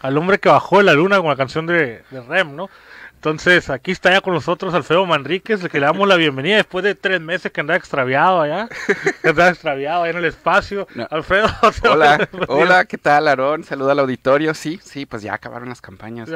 al hombre que bajó de la luna con la canción de, Rem, ¿no? Entonces, aquí está ya con nosotros Alfredo Manríquez, que le damos la bienvenida después de tres meses que andaba extraviado allá, que extraviado allá en el espacio. Alfredo, hola, hola, ¿qué tal, Aarón? Saluda al auditorio. Sí, sí, pues ya acabaron las campañas.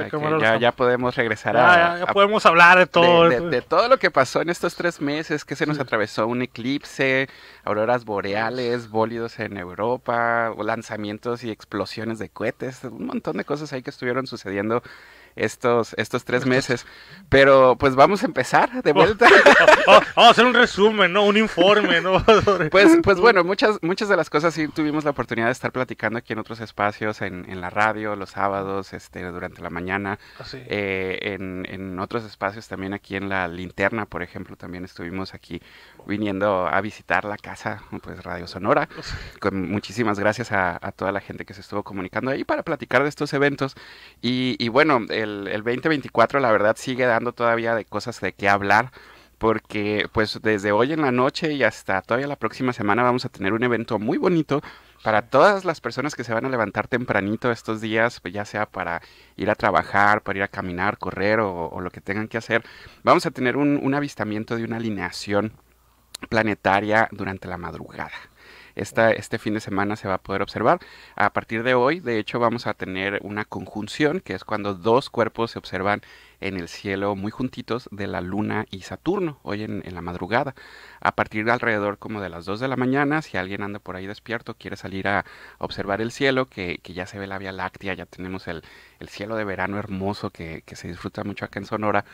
Ya, podemos regresar ya, a. podemos hablar de todo. De, todo lo que pasó en estos tres meses, que se nos atravesó un eclipse, auroras boreales, bólidos en Europa, lanzamientos y explosiones de cohetes, un montón de cosas ahí que estuvieron sucediendo estos, estos tres meses. Pero pues vamos a empezar de oh, vuelta. Oh, oh, vamos a hacer un resumen, ¿no? Un informe, ¿no? pues, pues bueno, muchas, muchas de las cosas sí tuvimos la oportunidad de estar platicando aquí en otros espacios, en, la radio, los sábados, este, durante la mañana, ah, eh, en, en, otros espacios también aquí en la linterna, por ejemplo, también estuvimos aquí viniendo a visitar la casa, pues Radio Sonora. Ah, Con muchísimas gracias a, toda la gente que se estuvo comunicando ahí para platicar de estos eventos. Y, bueno, el, 2024 la verdad sigue dando todavía de cosas de qué hablar porque pues desde hoy en la noche y hasta todavía la próxima semana vamos a tener un evento muy bonito para todas las personas que se van a levantar tempranito estos días, pues, ya sea para ir a trabajar, para ir a caminar, correr o, lo que tengan que hacer. Vamos a tener un avistamiento de una alineación planetaria durante la madrugada este fin de semana se va a poder observar. A partir de hoy, de hecho, vamos a tener una conjunción, que es cuando dos cuerpos se observan en el cielo muy juntitos de la Luna y Saturno, hoy en, la madrugada. A partir de alrededor como de las 2 de la mañana, si alguien anda por ahí despierto, quiere salir a observar el cielo, que, ya se ve la Vía Láctea, ya tenemos el, cielo de verano hermoso que, se disfruta mucho acá en Sonora,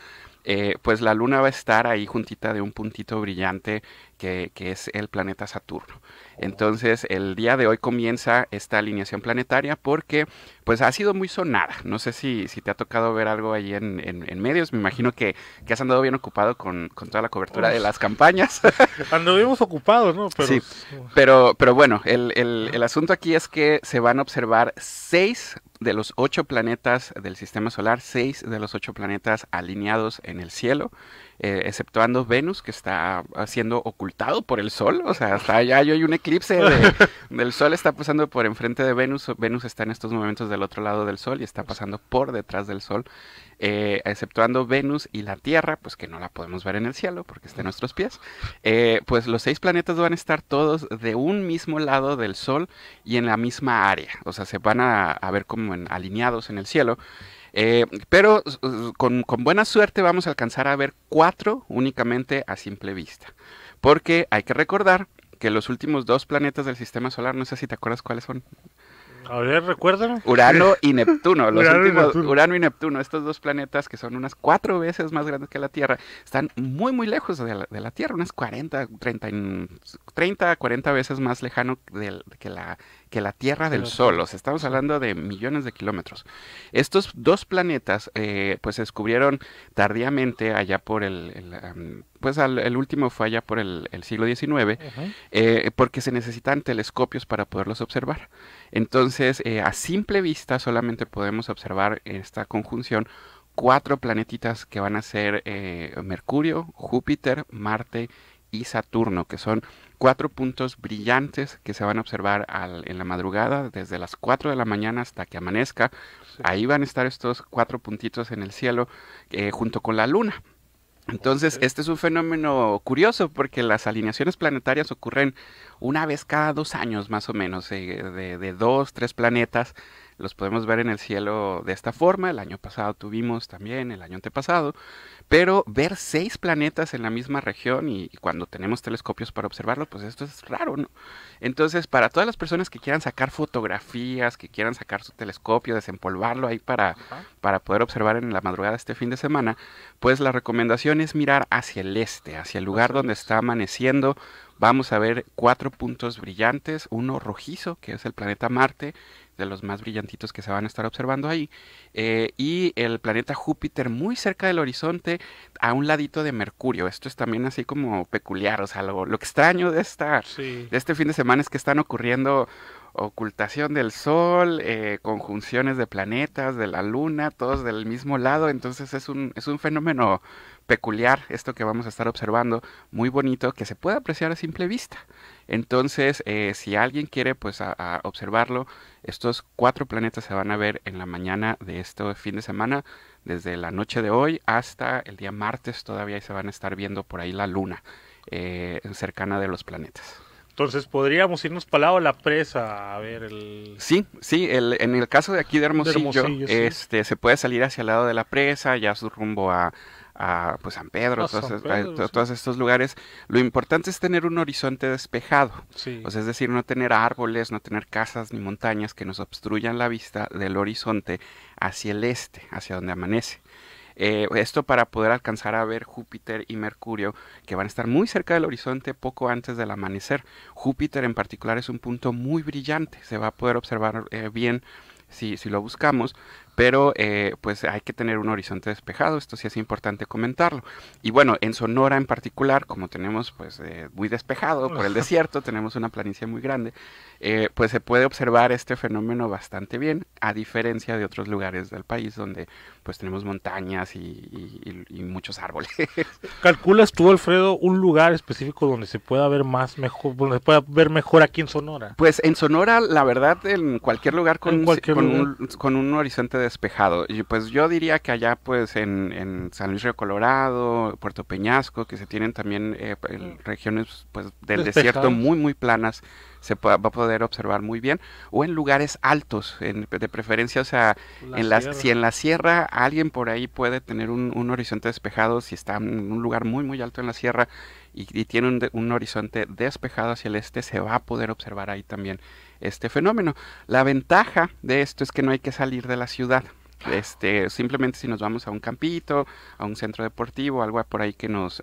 eh, pues la Luna va a estar ahí juntita de un puntito brillante que, es el planeta Saturno. Entonces, el día de hoy comienza esta alineación planetaria porque pues ha sido muy sonada. No sé si, si te ha tocado ver algo ahí en en, medios. Me imagino que, que, has andado bien ocupado con, toda la cobertura de las campañas. Anduvimos ocupados, ¿no? Pero... Sí, pero, pero bueno, el, el, el asunto aquí es que se van a observar seis de los ocho planetas del sistema solar, seis de los ocho planetas alineados en el cielo, eh, exceptuando Venus, que está ah, siendo ocultado por el Sol. O sea, hasta allá hay un eclipse del Sol, está pasando por enfrente de Venus. Venus está en estos momentos del otro lado del Sol y está pasando por detrás del Sol. Eh, exceptuando Venus y la Tierra, pues que no la podemos ver en el cielo porque está en nuestros pies, eh, pues los seis planetas van a estar todos de un mismo lado del Sol y en la misma área. O sea, se van a, a ver como alineados en el cielo. Eh, pero con, buena suerte vamos a alcanzar a ver cuatro únicamente a simple vista. Porque hay que recordar que los últimos dos planetas del sistema solar, no sé si te acuerdas cuáles son. A ver, Urano y Neptuno. Urano, y Neptuno. estos dos planetas que son unas cuatro veces más grandes que la Tierra, están muy, muy lejos de la, Tierra, unas 40, 30, 30, 40 veces más lejano que la que la Tierra del Sol. O sea, estamos hablando de millones de kilómetros. Estos dos planetas, eh, pues se descubrieron tardíamente allá por el... pues el último fue allá por el, siglo XIX, eh, porque se necesitan telescopios para poderlos observar. Entonces, eh, a simple vista solamente podemos observar en esta conjunción cuatro planetitas que van a ser Mercurio, Júpiter, Marte y Saturno, que son cuatro puntos brillantes que se van a observar en la madrugada, desde las 4 de la mañana hasta que amanezca. Ahí van a estar estos cuatro puntitos en el cielo eh, junto con la luna. Entonces, este es un fenómeno curioso porque las alineaciones planetarias ocurren una vez cada dos años más o menos, eh, de dos, tres planetas los podemos ver en el cielo de esta forma, el año pasado tuvimos también, el año antepasado, pero ver seis planetas en la misma región y, cuando tenemos telescopios para observarlo, pues esto es raro, ¿no? Entonces, para todas las personas que quieran sacar fotografías, que quieran sacar su telescopio, desempolvarlo ahí para, para poder observar en la madrugada este fin de semana, pues la recomendación es mirar hacia el este, hacia el lugar donde este. está amaneciendo, vamos a ver cuatro puntos brillantes, uno rojizo, que es el planeta Marte, de los más brillantitos que se van a estar observando ahí. Eh, y el planeta Júpiter muy cerca del horizonte, a un ladito de Mercurio. Esto es también así como peculiar. O sea, lo, lo extraño de, estar este fin de semana es que están ocurriendo ocultación del sol, eh, conjunciones de planetas, de la luna, todos del mismo lado. Entonces es un, es un fenómeno peculiar esto que vamos a estar observando, muy bonito, que se puede apreciar a simple vista. Entonces, eh, si alguien quiere pues a, observarlo, estos cuatro planetas se van a ver en la mañana de este fin de semana, desde la noche de hoy hasta el día martes todavía se van a estar viendo por ahí la luna eh, cercana de los planetas. Entonces podríamos irnos para lado de la presa a ver el. Sí, sí. en el caso de aquí de Hermosillo, este, se puede salir hacia el lado de la presa, ya su rumbo a, a pues, San Pedro, todos, estos lugares, lo importante es tener un horizonte despejado. es decir, no tener árboles, no tener casas ni montañas que nos obstruyan la vista del horizonte hacia el este, hacia donde amanece. Eh, esto para poder alcanzar a ver Júpiter y Mercurio, que van a estar muy cerca del horizonte poco antes del amanecer. Júpiter en particular es un punto muy brillante, se va a poder observar eh, bien si, si, lo buscamos, pero eh, pues hay que tener un horizonte despejado, esto sí es importante comentarlo. Y bueno, en Sonora en particular, como tenemos pues eh, muy despejado por el desierto, tenemos una planicie muy grande, eh, pues se puede observar este fenómeno bastante bien, a diferencia de otros lugares del país donde pues tenemos montañas y, muchos árboles. ¿Calculas tú, Alfredo, un lugar específico donde se pueda ver más mejor, donde se pueda ver mejor aquí en Sonora? Pues en Sonora, la verdad, en cualquier lugar con, Un, con un horizonte de despejado. Y pues yo diría que allá pues en, San Luis Río Colorado, Puerto Peñasco, que se tienen también eh, regiones pues del desierto muy muy planas, se va a poder observar muy bien, o en lugares altos, de preferencia, o sea, en las, si en la sierra alguien por ahí puede tener un, horizonte despejado, si está en un lugar muy, muy alto en la sierra y, tiene un horizonte despejado hacia el este, se va a poder observar ahí también este fenómeno. La ventaja de esto es que no hay que salir de la ciudad, este, simplemente si nos vamos a un campito, a un centro deportivo, algo por ahí que nos,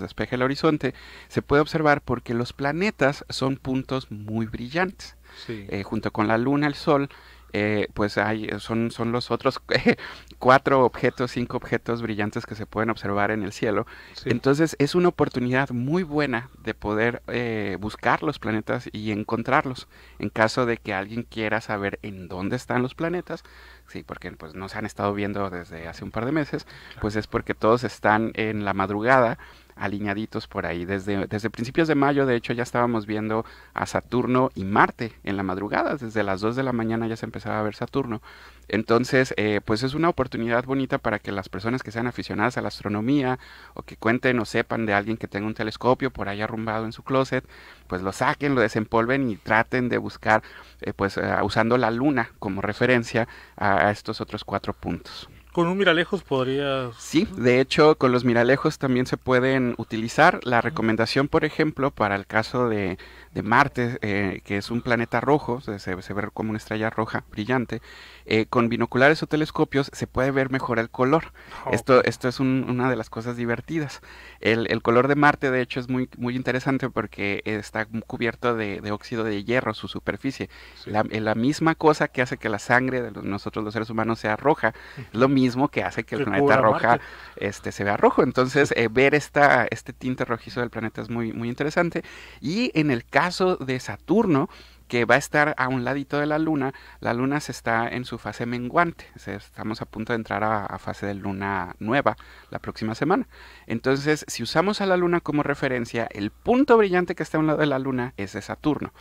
despeje el horizonte, se puede observar porque los planetas son puntos muy brillantes. Eh, junto con la luna, el sol eh, pues hay, son, son los otros cuatro objetos, cinco objetos brillantes que se pueden observar en el cielo. Entonces es una oportunidad muy buena de poder eh, buscar los planetas y encontrarlos. En caso de que alguien quiera saber en dónde están los planetas, sí, porque pues no se han estado viendo desde hace un par de meses, pues es porque todos están en la madrugada alineaditos por ahí. Desde, desde principios de mayo, de hecho, ya estábamos viendo a Saturno y Marte en la madrugada. Desde las 2 de la mañana ya se empezaba a ver Saturno. Entonces, eh, pues es una oportunidad bonita para que las personas que sean aficionadas a la astronomía o que cuenten o sepan de alguien que tenga un telescopio por ahí arrumbado en su closet, pues lo saquen, lo desempolven y traten de buscar, eh, pues eh, usando la luna como referencia a estos otros cuatro puntos. Con un miralejos podría... Sí, de hecho con los miralejos también se pueden utilizar. La recomendación, por ejemplo, para el caso de, Marte, eh, que es un planeta rojo, se, ve como una estrella roja brillante, eh, con binoculares o telescopios se puede ver mejor el color. Ah, esto, esto es una de las cosas divertidas. El, color de Marte, de hecho, es muy, muy interesante porque está cubierto de, óxido de hierro, su superficie. La, misma cosa que hace que la sangre de nosotros los seres humanos sea roja, es lo mismo mismo que hace que el planeta roja este, se vea rojo. Entonces, eh, ver esta, este tinte rojizo del planeta es muy, muy interesante. Y en el caso de Saturno, que va a estar a un ladito de la luna, la luna se está en su fase menguante, estamos a punto de entrar a, a, fase de luna nueva la próxima semana. Entonces, si usamos a la luna como referencia, el punto brillante que está a un lado de la luna es de Saturno.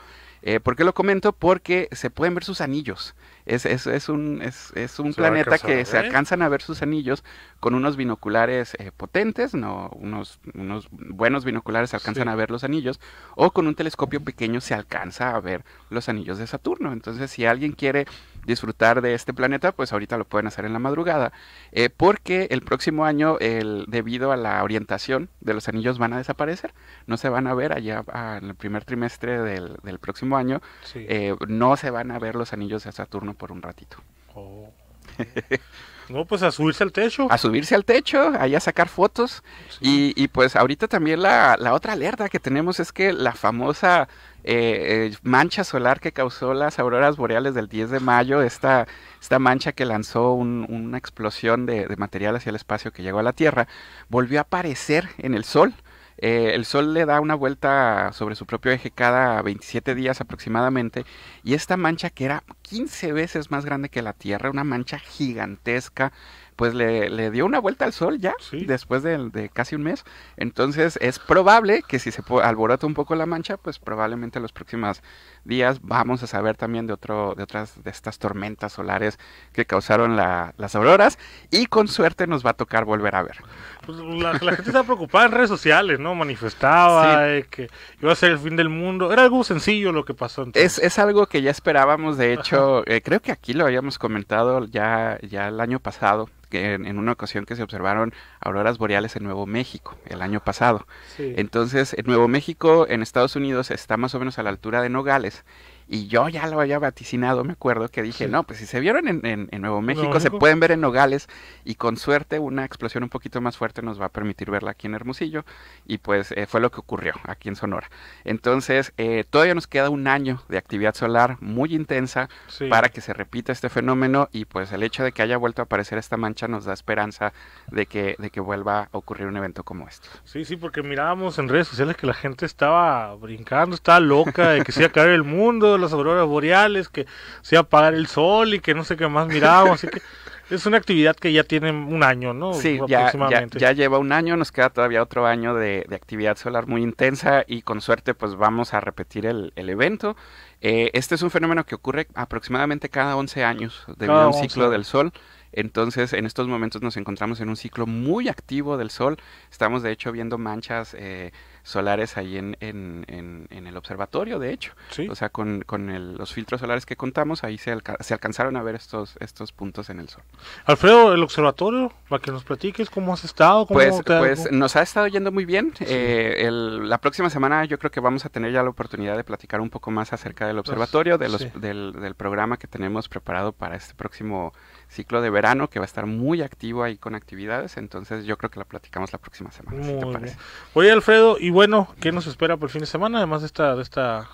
Eh, ¿Por qué lo comento? Porque se pueden ver sus anillos. Es, es, es un, es, un planeta que se alcanzan a ver sus anillos con unos binoculares eh, potentes, no unos, unos buenos binoculares se alcanzan a ver los anillos, o con un telescopio pequeño se alcanza a ver los anillos de Saturno. Entonces, si alguien quiere disfrutar de este planeta, pues ahorita lo pueden hacer en la madrugada, eh, porque el próximo año, el, debido a la orientación de los anillos, van a desaparecer, no se van a ver allá en el primer trimestre del, próximo año, eh, no se van a ver los anillos de Saturno por un ratito. Oh, No, pues a subirse al techo. A subirse al techo, ahí a sacar fotos. Y, y, pues ahorita también la, la, otra alerta que tenemos es que la famosa eh, eh, mancha solar que causó las auroras boreales del 10 de mayo, esta, esta mancha que lanzó una explosión de, de material hacia el espacio que llegó a la Tierra, volvió a aparecer en el Sol. Eh, el Sol le da una vuelta sobre su propio eje cada 27 días aproximadamente y esta mancha que era 15 veces más grande que la Tierra, una mancha gigantesca, pues le, dio una vuelta al Sol ya después de, casi un mes. Entonces es probable que si se alborota un poco la mancha, pues probablemente en los próximos días vamos a saber también de, otro, de otras de estas tormentas solares que causaron las auroras y con suerte nos va a tocar volver a ver. Pues, la, gente estaba preocupada en redes sociales, ¿no? Manifestaba que iba a ser el fin del mundo. Era algo sencillo lo que pasó. Es, algo que ya esperábamos, de hecho, eh, creo que aquí lo habíamos comentado ya, ya el año pasado, que en, una ocasión que se observaron auroras boreales en Nuevo México, el año pasado. Entonces, en Nuevo México, en Estados Unidos, está más o menos a la altura de Nogales y yo ya lo había vaticinado, me acuerdo, que dije, no, pues si se vieron en, Nuevo México, se pueden ver en Nogales y con suerte una explosión un poquito más fuerte nos va a permitir verla aquí en Hermosillo. Y pues eh, fue lo que ocurrió aquí en Sonora. Entonces, eh, todavía nos queda un año de actividad solar muy intensa para que se repita este fenómeno y pues el hecho de que haya vuelto a aparecer esta mancha nos da esperanza de que, de que vuelva a ocurrir un evento como este. Sí, sí, porque mirábamos en redes sociales que la gente estaba brincando, estaba loca de que se iba a caer el mundo las auroras boreales, que se iba apagar el sol y que no sé qué más miramos así que es una actividad que ya tiene un año, ¿no? Sí, ya, lleva un año, nos queda todavía otro año de, actividad solar muy intensa y con suerte pues vamos a repetir el, evento. Eh, este es un fenómeno que ocurre aproximadamente cada 11 años debido a un ciclo del Sol. Entonces, en estos momentos nos encontramos en un ciclo muy activo del Sol. Estamos, de hecho, viendo manchas eh, solares ahí en, en, en, el observatorio, de hecho. O sea, con, con los filtros solares que contamos, ahí se, se, alcanzaron a ver estos, estos puntos en el Sol. Alfredo, el observatorio, para que nos platiques cómo has estado. Cómo pues, pues nos ha estado yendo muy bien. Eh, la próxima semana yo creo que vamos a tener ya la oportunidad de platicar un poco más acerca del pues, observatorio, de los, del, del programa que tenemos preparado para este próximo ciclo de verano que va a estar muy activo ahí con actividades. Entonces yo creo que la platicamos la próxima semana. Muy te Oye Alfredo, y bueno, ¿qué nos espera por el fin de semana? Además de esta, de esta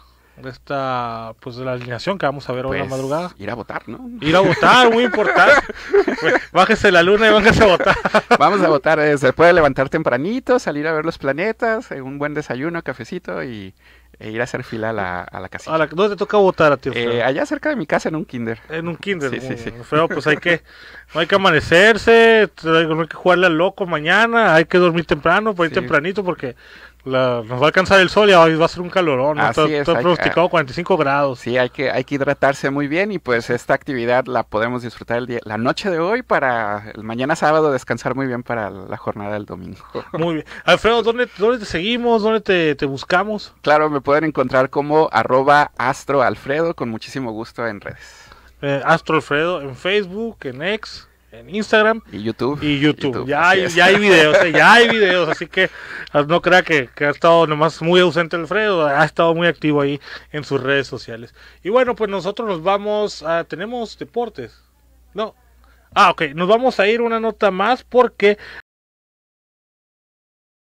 esta pues de la alineación que vamos a ver hoy en la pues, madrugada. Ir a votar, ¿no? Ir a votar, muy importante. bájese la luna y bájese a votar. Vamos a votar, eh, se puede levantar tempranito, salir a ver los planetas, eh, un buen desayuno, cafecito y, e ir a hacer fila a la, a la ¿Dónde te toca votar a ti? Eh, allá cerca de mi casa, en un kinder. En un kinder, sí, pues hay que, hay que amanecerse, no hay que jugarle al loco mañana, hay que dormir temprano, por ahí tempranito, porque nos va a alcanzar el sol y hoy va a ser un calorón. está, pronosticado 45 grados. Sí, hay que, hay que hidratarse muy bien y pues esta actividad la podemos disfrutar el día, la noche de hoy para el mañana sábado descansar muy bien para la jornada del domingo. Muy bien. Alfredo, ¿dónde, dónde te seguimos? ¿Dónde te, buscamos? Claro, me pueden encontrar como arroba astroalfredo con muchísimo gusto en redes. Astroalfredo eh, Astro Alfredo en Facebook, en X en Instagram. Y YouTube. Y YouTube. ya, hay, ya hay videos, ¿eh? ya hay videos. Así que ah, no crea que, que, ha estado nomás muy ausente Alfredo, ha estado muy activo ahí en sus redes sociales. Y bueno, pues nosotros nos vamos a... Tenemos deportes. No. Ah, ok, nos vamos a ir una nota más porque